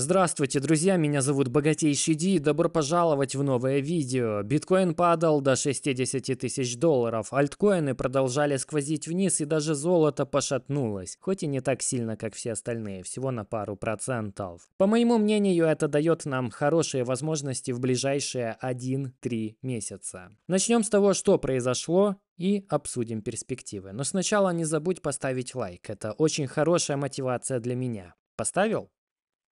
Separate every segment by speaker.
Speaker 1: Здравствуйте, друзья, меня зовут Богатейший Ди, добро пожаловать в новое видео. Биткоин падал до 60 тысяч долларов, альткоины продолжали сквозить вниз и даже золото пошатнулось, хоть и не так сильно, как все остальные, всего на пару процентов. По моему мнению, это дает нам хорошие возможности в ближайшие 1-3 месяца. Начнем с того, что произошло и обсудим перспективы. Но сначала не забудь поставить лайк, это очень хорошая мотивация для меня. Поставил?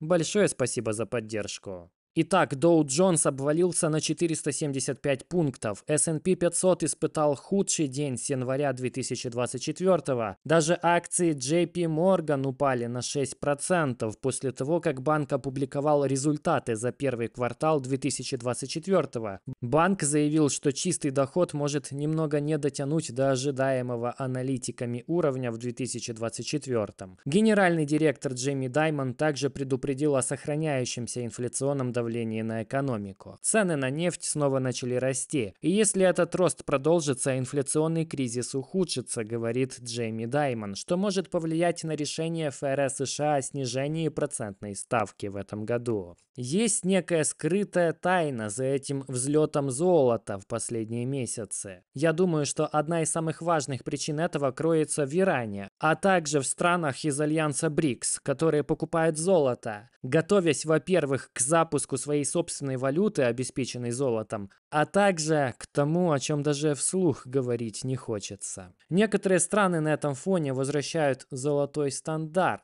Speaker 1: Большое спасибо за поддержку. Итак, Доу Джонс обвалился на 475 пунктов. S&P 500 испытал худший день с января 2024. Даже акции JP Morgan упали на 6% после того, как банк опубликовал результаты за первый квартал 2024. Банк заявил, что чистый доход может немного не дотянуть до ожидаемого аналитиками уровня в 2024. Генеральный директор Джейми Даймон также предупредил о сохраняющемся инфляционном давлении давление на экономику. Цены на нефть снова начали расти, и если этот рост продолжится, инфляционный кризис ухудшится, говорит Джейми Даймон, что может повлиять на решение ФРС США о снижении процентной ставки в этом году. Есть некая скрытая тайна за этим взлетом золота в последние месяцы. Я думаю, что одна из самых важных причин этого кроется в Иране, а также в странах из альянса БРИКС, которые покупают золото, готовясь, во-первых, к запуску поддержку своей собственной валюты, обеспеченной золотом, а также к тому, о чем даже вслух говорить не хочется. Некоторые страны на этом фоне возвращают золотой стандарт,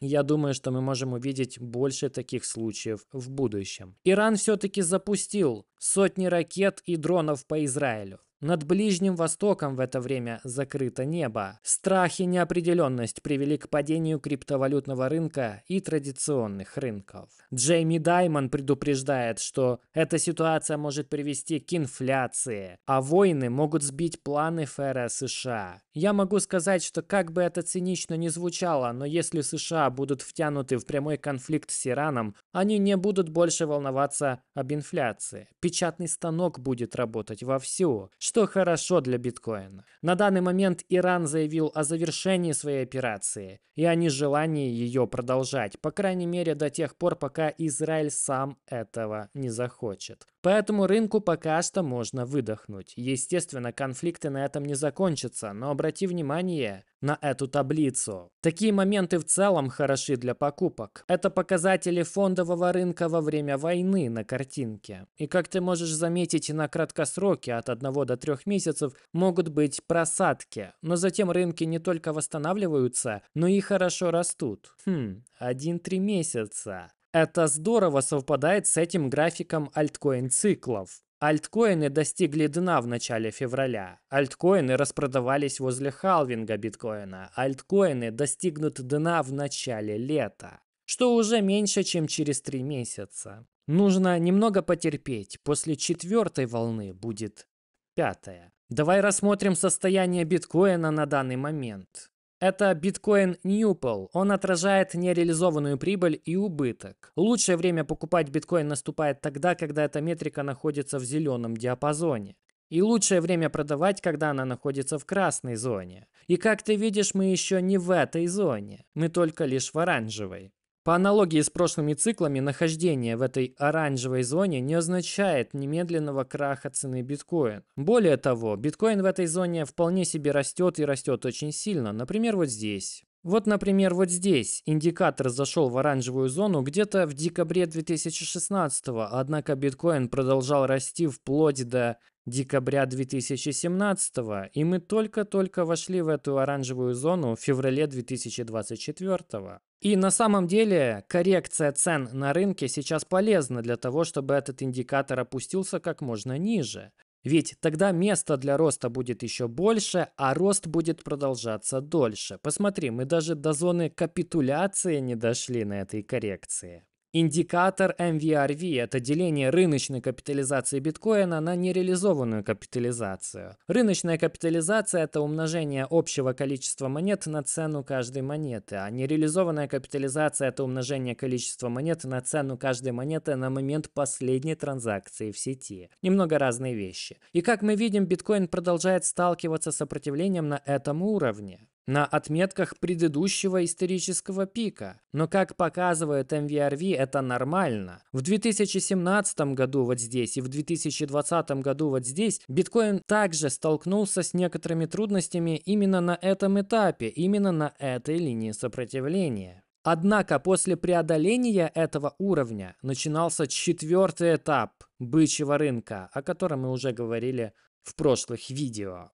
Speaker 1: я думаю, что мы можем увидеть больше таких случаев в будущем. Иран все-таки запустил сотни ракет и дронов по Израилю. Над Ближним Востоком в это время закрыто небо. Страх и неопределенность привели к падению криптовалютного рынка и традиционных рынков. Джейми Даймон предупреждает, что эта ситуация может привести к инфляции, а войны могут сбить планы ФРС США. Я могу сказать, что как бы это цинично не звучало, но если США будут втянуты в прямой конфликт с Ираном, они не будут больше волноваться об инфляции. Печатный станок будет работать вовсю, что хорошо для биткоина. На данный момент Иран заявил о завершении своей операции и о нежелании ее продолжать, по крайней мере до тех пор, пока Израиль сам этого не захочет. Поэтому рынку пока что можно выдохнуть. Естественно, конфликты на этом не закончатся, но обрати внимание на эту таблицу. Такие моменты в целом хороши для покупок. Это показатели фондового рынка во время войны на картинке. И как ты можешь заметить, на краткосроке от 1 до 3 месяцев могут быть просадки. Но затем рынки не только восстанавливаются, но и хорошо растут. Хм, 1-3 месяца. Это здорово совпадает с этим графиком альткоин-циклов. Альткоины достигли дна в начале февраля. Альткоины распродавались возле халвинга биткоина. Альткоины достигнут дна в начале лета, что уже меньше, чем через три месяца. Нужно немного потерпеть. После четвертой волны будет пятая. Давай рассмотрим состояние биткоина на данный момент. Это биткоин Newpel. Он отражает нереализованную прибыль и убыток. Лучшее время покупать биткоин наступает тогда, когда эта метрика находится в зеленом диапазоне. И лучшее время продавать, когда она находится в красной зоне. И как ты видишь, мы еще не в этой зоне. Мы только лишь в оранжевой. По аналогии с прошлыми циклами, нахождение в этой оранжевой зоне не означает немедленного краха цены биткоин. Более того, биткоин в этой зоне вполне себе растет и растет очень сильно, например, вот здесь. Вот, например, вот здесь индикатор зашел в оранжевую зону где-то в декабре 2016, однако биткоин продолжал расти вплоть до декабря 2017 и мы только-только вошли в эту оранжевую зону в феврале 2024. -го. И на самом деле коррекция цен на рынке сейчас полезна для того, чтобы этот индикатор опустился как можно ниже. Ведь тогда место для роста будет еще больше, а рост будет продолжаться дольше. Посмотри, мы даже до зоны капитуляции не дошли на этой коррекции. Индикатор MVRV – это деление рыночной капитализации биткоина на нереализованную капитализацию. Рыночная капитализация – это умножение общего количества монет на цену каждой монеты, а нереализованная капитализация – это умножение количества монет на цену каждой монеты на момент последней транзакции в сети. Немного разные вещи. И как мы видим, биткоин продолжает сталкиваться с сопротивлением на этом уровне на отметках предыдущего исторического пика. Но, как показывает MVRV, это нормально. В 2017 году вот здесь и в 2020 году вот здесь биткоин также столкнулся с некоторыми трудностями именно на этом этапе, именно на этой линии сопротивления. Однако после преодоления этого уровня начинался четвертый этап бычьего рынка, о котором мы уже говорили в прошлых видео.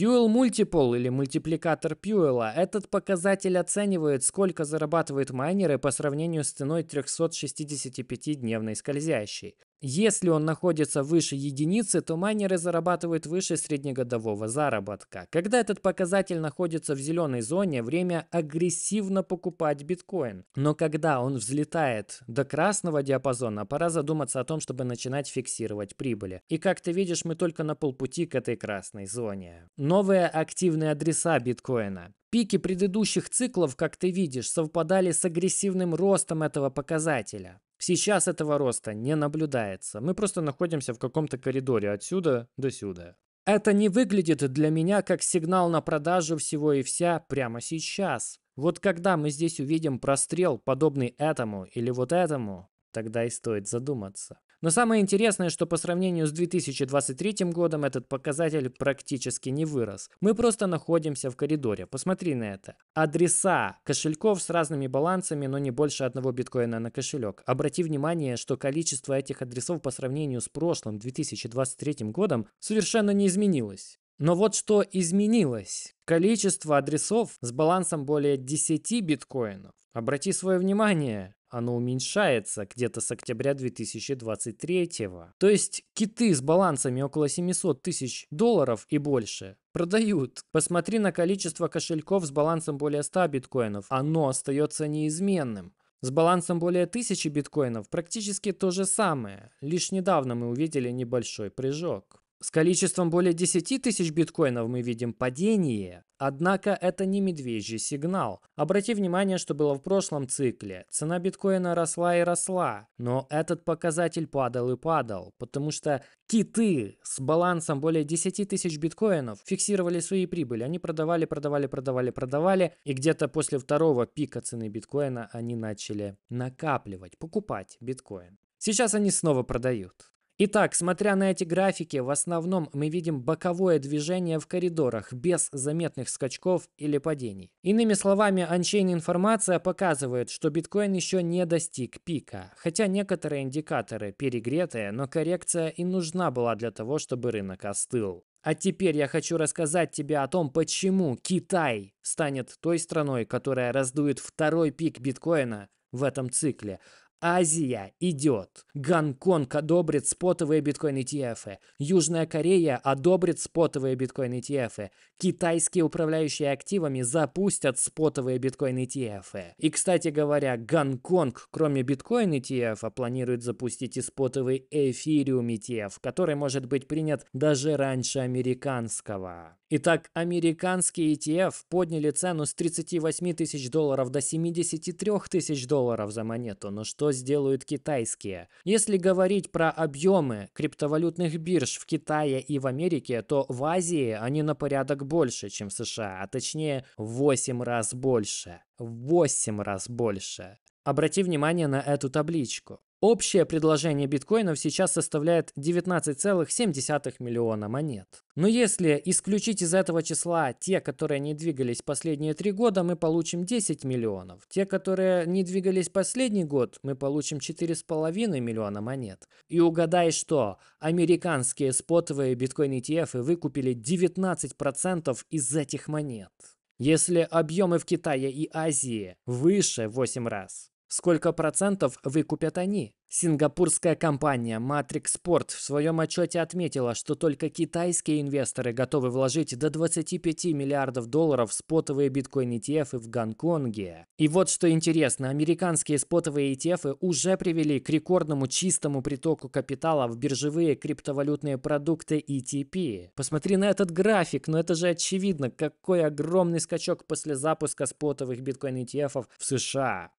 Speaker 1: Пьюэл мультипол или мультипликатор Пьюэла — Этот показатель оценивает, сколько зарабатывают майнеры по сравнению с ценой 365-дневной скользящей. Если он находится выше единицы, то майнеры зарабатывают выше среднегодового заработка. Когда этот показатель находится в зеленой зоне, время агрессивно покупать биткоин. Но когда он взлетает до красного диапазона, пора задуматься о том, чтобы начинать фиксировать прибыли. И как ты видишь, мы только на полпути к этой красной зоне. Новые активные адреса биткоина. Пики предыдущих циклов, как ты видишь, совпадали с агрессивным ростом этого показателя. Сейчас этого роста не наблюдается. Мы просто находимся в каком-то коридоре отсюда до сюда. Это не выглядит для меня как сигнал на продажу всего и вся прямо сейчас. Вот когда мы здесь увидим прострел, подобный этому или вот этому, тогда и стоит задуматься. Но самое интересное, что по сравнению с 2023 годом этот показатель практически не вырос. Мы просто находимся в коридоре. Посмотри на это. Адреса кошельков с разными балансами, но не больше одного биткоина на кошелек. Обрати внимание, что количество этих адресов по сравнению с прошлым 2023 годом совершенно не изменилось. Но вот что изменилось. Количество адресов с балансом более 10 биткоинов. Обрати свое внимание, оно уменьшается где-то с октября 2023. То есть киты с балансами около 700 тысяч долларов и больше продают. Посмотри на количество кошельков с балансом более 100 биткоинов. Оно остается неизменным. С балансом более 1000 биткоинов практически то же самое, лишь недавно мы увидели небольшой прыжок. С количеством более 10 тысяч биткоинов мы видим падение, однако это не медвежий сигнал. Обрати внимание, что было в прошлом цикле. Цена биткоина росла и росла, но этот показатель падал и падал, потому что киты с балансом более 10 тысяч биткоинов фиксировали свои прибыли. Они продавали, продавали, продавали, продавали, и где-то после второго пика цены биткоина они начали накапливать, покупать биткоин. Сейчас они снова продают. Итак, смотря на эти графики, в основном мы видим боковое движение в коридорах без заметных скачков или падений. Иными словами, анчейн информация показывает, что биткоин еще не достиг пика, хотя некоторые индикаторы перегретые, но коррекция и нужна была для того, чтобы рынок остыл. А теперь я хочу рассказать тебе о том, почему Китай станет той страной, которая раздует второй пик биткоина в этом цикле – Азия идет. Гонконг одобрит спотовые биткоин ETF. Южная Корея одобрит спотовые биткоин ETF. Китайские управляющие активами запустят спотовые биткоин ETF. И, кстати говоря, Гонконг, кроме биткоин ETF, планирует запустить и спотовый эфириум ETF, который может быть принят даже раньше американского. Итак, американские ETF подняли цену с 38 тысяч долларов до 73 тысяч долларов за монету, но что сделают китайские? Если говорить про объемы криптовалютных бирж в Китае и в Америке, то в Азии они на порядок больше, чем в США, а точнее в 8 раз больше. В 8 раз больше. Обрати внимание на эту табличку. Общее предложение биткоинов сейчас составляет 19,7 миллиона монет. Но если исключить из этого числа те, которые не двигались последние три года, мы получим 10 миллионов. Те, которые не двигались последний год, мы получим 4,5 миллиона монет. И угадай что, американские спотовые биткоин ETF выкупили 19% из этих монет. Если объемы в Китае и Азии выше 8 раз, Сколько процентов выкупят они? Сингапурская компания Matrix Sport в своем отчете отметила, что только китайские инвесторы готовы вложить до 25 миллиардов долларов в спотовые биткоин ETF в Гонконге. И вот что интересно, американские спотовые ETF уже привели к рекордному чистому притоку капитала в биржевые криптовалютные продукты ETP. Посмотри на этот график, но это же очевидно, какой огромный скачок после запуска спотовых биткоин ETF в США.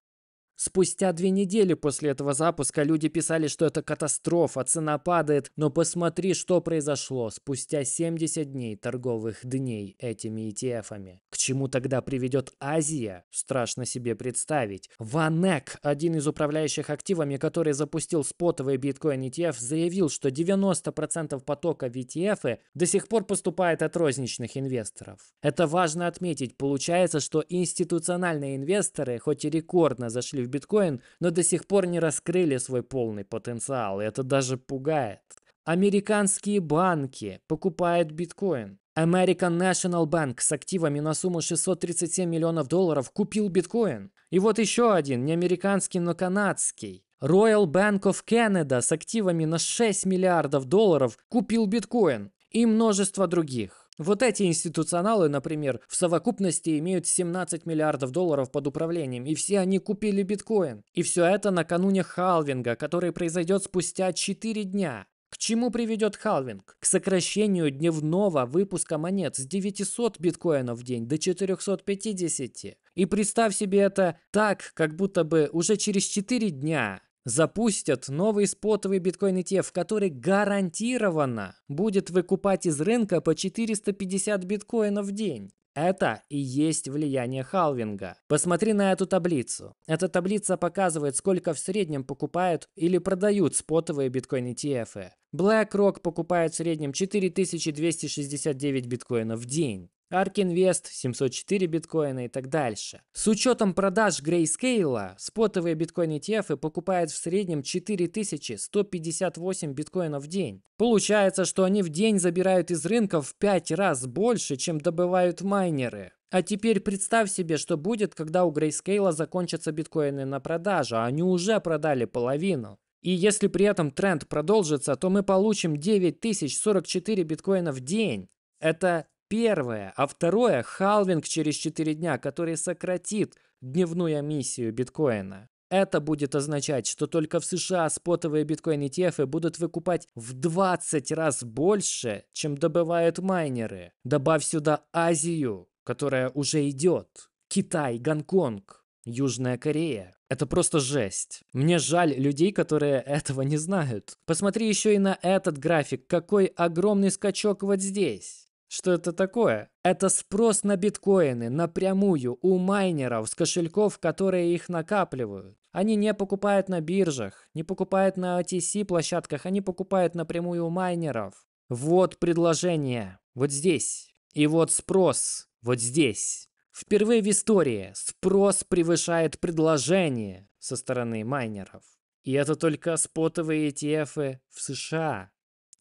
Speaker 1: Спустя две недели после этого запуска люди писали, что это катастрофа, цена падает, но посмотри, что произошло спустя 70 дней торговых дней этими ETF-ами. К чему тогда приведет Азия? Страшно себе представить. Ванек, один из управляющих активами, который запустил спотовый биткоин ETF, заявил, что 90% потока в ETF до сих пор поступает от розничных инвесторов. Это важно отметить. Получается, что институциональные инвесторы, хоть и рекордно зашли в биткоин, но до сих пор не раскрыли свой полный потенциал, и это даже пугает. Американские банки покупают биткоин. American National Bank с активами на сумму 637 миллионов долларов купил биткоин. И вот еще один, не американский, но канадский. Royal Bank of Canada с активами на 6 миллиардов долларов купил биткоин и множество других. Вот эти институционалы, например, в совокупности имеют 17 миллиардов долларов под управлением, и все они купили биткоин. И все это накануне халвинга, который произойдет спустя 4 дня. К чему приведет халвинг? К сокращению дневного выпуска монет с 900 биткоинов в день до 450. И представь себе это так, как будто бы уже через 4 дня запустят новый спотовый биткоин ETF, который гарантированно будет выкупать из рынка по 450 биткоинов в день. Это и есть влияние халвинга. Посмотри на эту таблицу. Эта таблица показывает, сколько в среднем покупают или продают спотовые биткоин ETF. BlackRock покупает в среднем 4269 биткоинов в день. Ark Invest 704 биткоина и так дальше. С учетом продаж Grayscale, спотовые биткоин ETF покупают в среднем 4158 биткоинов в день. Получается, что они в день забирают из рынка в 5 раз больше, чем добывают майнеры. А теперь представь себе, что будет, когда у Grayscale закончатся биткоины на продажу, а они уже продали половину. И если при этом тренд продолжится, то мы получим 9044 биткоина в день. Это первое. А второе – халвинг через 4 дня, который сократит дневную эмиссию биткоина. Это будет означать, что только в США спотовые биткоин ETF будут выкупать в 20 раз больше, чем добывают майнеры. Добавь сюда Азию, которая уже идет. Китай, Гонконг, Южная Корея. Это просто жесть. Мне жаль людей, которые этого не знают. Посмотри еще и на этот график, какой огромный скачок вот здесь. Что это такое? Это спрос на биткоины напрямую у майнеров с кошельков, которые их накапливают. Они не покупают на биржах, не покупают на OTC площадках, они покупают напрямую у майнеров. Вот предложение. Вот здесь. И вот спрос. Вот здесь. Впервые в истории спрос превышает предложение со стороны майнеров. И это только спотовые ETF в США.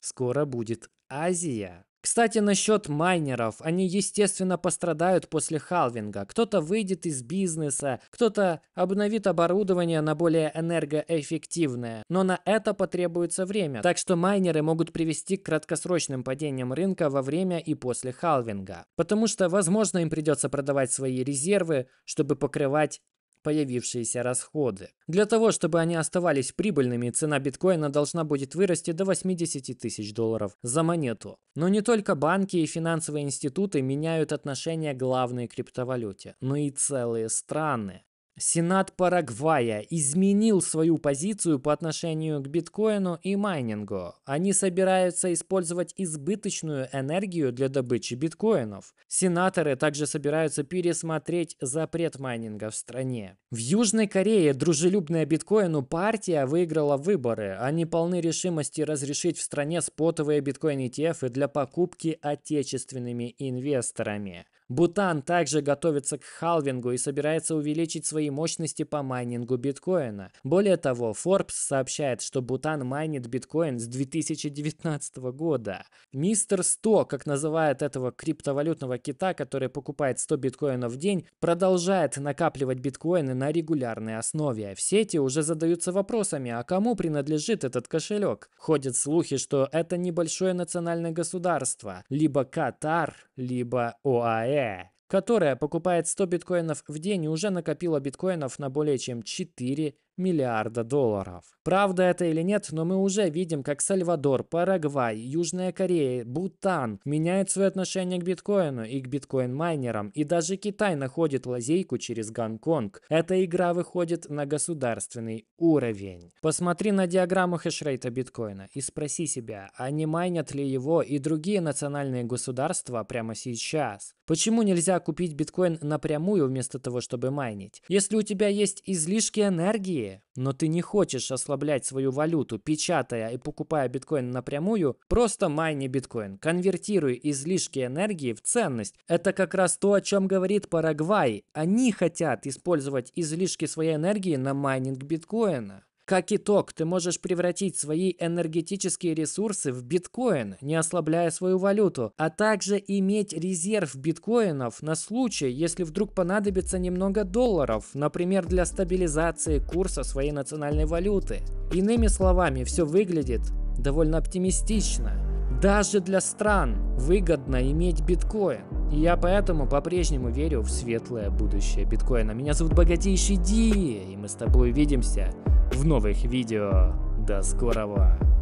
Speaker 1: Скоро будет Азия. Кстати, насчет майнеров. Они, естественно, пострадают после халвинга. Кто-то выйдет из бизнеса, кто-то обновит оборудование на более энергоэффективное. Но на это потребуется время. Так что майнеры могут привести к краткосрочным падениям рынка во время и после халвинга. Потому что, возможно, им придется продавать свои резервы, чтобы покрывать появившиеся расходы. Для того, чтобы они оставались прибыльными, цена биткоина должна будет вырасти до 80 тысяч долларов за монету. Но не только банки и финансовые институты меняют отношение к главной криптовалюте, но и целые страны. Сенат Парагвая изменил свою позицию по отношению к биткоину и майнингу. Они собираются использовать избыточную энергию для добычи биткоинов. Сенаторы также собираются пересмотреть запрет майнинга в стране. В Южной Корее дружелюбная биткоину партия выиграла выборы. Они полны решимости разрешить в стране спотовые биткоин-ETF для покупки отечественными инвесторами. Бутан также готовится к халвингу и собирается увеличить свои мощности по майнингу биткоина. Более того, Forbes сообщает, что Бутан майнит биткоин с 2019 года. Мистер 100, как называют этого криптовалютного кита, который покупает 100 биткоинов в день, продолжает накапливать биткоины на регулярной основе. все сети уже задаются вопросами, а кому принадлежит этот кошелек? Ходят слухи, что это небольшое национальное государство, либо Катар, либо ОАЭ которая покупает 100 биткоинов в день и уже накопила биткоинов на более чем 4 миллиарда долларов. Правда это или нет, но мы уже видим, как Сальвадор, Парагвай, Южная Корея, Бутан меняют свое отношение к биткоину и к биткоин-майнерам, и даже Китай находит лазейку через Гонконг. Эта игра выходит на государственный уровень. Посмотри на диаграмму хешрейта биткоина и спроси себя, а не майнят ли его и другие национальные государства прямо сейчас? Почему нельзя купить биткоин напрямую вместо того, чтобы майнить? Если у тебя есть излишки энергии, быстрее. Но ты не хочешь ослаблять свою валюту, печатая и покупая биткоин напрямую, просто майни биткоин. Конвертируй излишки энергии в ценность. Это как раз то, о чем говорит Парагвай. Они хотят использовать излишки своей энергии на майнинг биткоина. Как итог, ты можешь превратить свои энергетические ресурсы в биткоин, не ослабляя свою валюту, а также иметь резерв биткоинов на случай, если вдруг понадобится немного долларов, например, для стабилизации курса своей национальной валюты. Иными словами, все выглядит довольно оптимистично. Даже для стран выгодно иметь биткоин. И я поэтому по-прежнему верю в светлое будущее биткоина. Меня зовут Богатейший Ди, и мы с тобой увидимся в новых видео. До скорого!